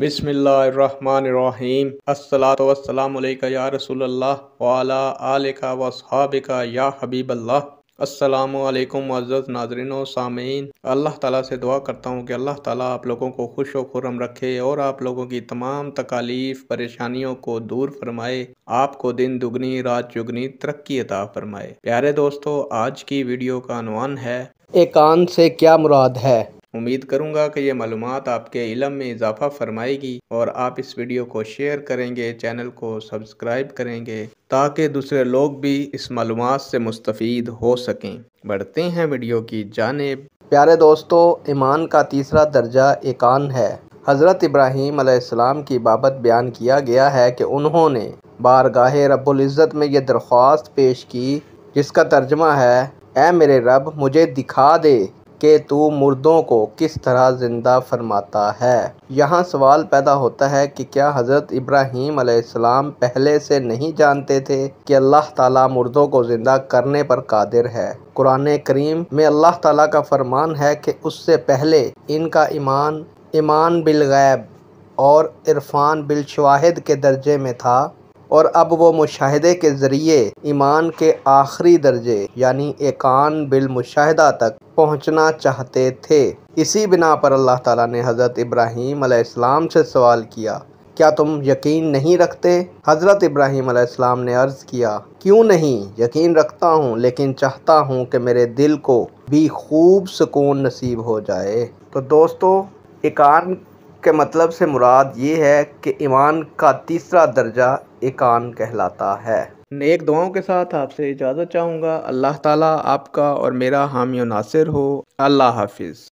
बिसमीम अस्सलाम या रसूल वाला आलिका या हबीब अल्लाह अस्सलाम वालेकुम सामीन अल्लाह ताला से दुआ करता हूँ कि अल्लाह ताला आप लोगों को खुश व खुरम रखे और आप लोगों की तमाम तकालीफ़ परेशानियों को दूर फरमाए आपको दिन दुगनी रात चुगनी तरक्की अता फरमाए प्यारे दोस्तों आज की वीडियो का अनवान है एकांत से क्या मुराद है उम्मीद करूंगा कि ये मालूम आपके इलम में इजाफा फरमाएगी और आप इस वीडियो को शेयर करेंगे चैनल को सब्सक्राइब करेंगे ताकि दूसरे लोग भी इस मालूम से मुस्तफ़ हो सकें बढ़ते हैं वीडियो की जानेब प्यारे दोस्तों ईमान का तीसरा दर्जा एकान है हज़रत इब्राहिम आसमाम की बाबत बयान किया गया है कि उन्होंने बारगाह रबुल्ज़त में यह दरख्वास्त पेश की जिसका तर्जमा है ए मेरे रब मुझे दिखा दे कि तू मुर्दों को किस तरह ज़िंदा फरमाता है यहाँ सवाल पैदा होता है कि क्या हज़रत इब्राहीम आसमाम पहले से नहीं जानते थे कि अल्लाह ताला मुर्दों को ज़िंदा करने पर कादिर है कुरान करीम में अल्लाह ताला का फरमान है कि उससे पहले इनका ईमान ईमान बिल ग़ैब और इरफान बिल शवाहिद के दर्जे में था और अब वो मुशाहदे के ज़रिए ईमान के आखिरी दर्जे यानी एकान बिल मुशाहदा तक पहुंचना चाहते थे इसी बिना पर अल्लाह ताला ने हज़रत इब्राहीम अलैहिस्सलाम से सवाल किया क्या तुम यकीन नहीं रखते हज़रत इब्राहीम अलैहिस्सलाम ने अर्ज़ किया क्यों नहीं यकीन रखता हूँ लेकिन चाहता हूँ कि मेरे दिल को भी खूब सुकून नसीब हो जाए तो दोस्तों एकान के मतलब से मुराद ये है कि ईमान का तीसरा दर्जा एकान कहलाता है नेक दुआओं के साथ आपसे इजाज़त चाहूँगा अल्लाह ताला आपका और मेरा हामी नासिर हो अल्लाह हाफिज़